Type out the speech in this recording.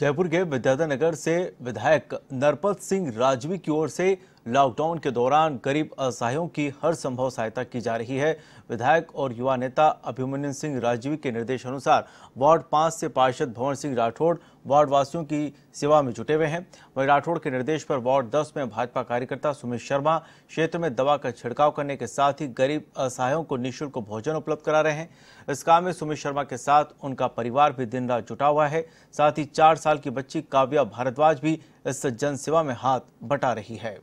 जयपुर के विद्याधर नगर से विधायक नरपत सिंह राजवी की ओर से लॉकडाउन के दौरान गरीब असहायों की हर संभव सहायता की जा रही है विधायक और युवा नेता अभिमन्यु सिंह राजीवी के निर्देश अनुसार वार्ड पांच से पार्षद भवन सिंह राठौड़ वार्ड वासियों की सेवा में जुटे हुए हैं वही राठौड़ के निर्देश पर वार्ड दस में भाजपा कार्यकर्ता सुमित शर्मा क्षेत्र में दवा का छिड़काव करने के साथ ही गरीब असहायों को निःशुल्क भोजन उपलब्ध करा रहे हैं इस काम में सुमित शर्मा के साथ उनका परिवार भी दिन रात जुटा हुआ है साथ ही चार साल की बच्ची काव्या भारद्वाज भी इस जनसेवा में हाथ बटा रही है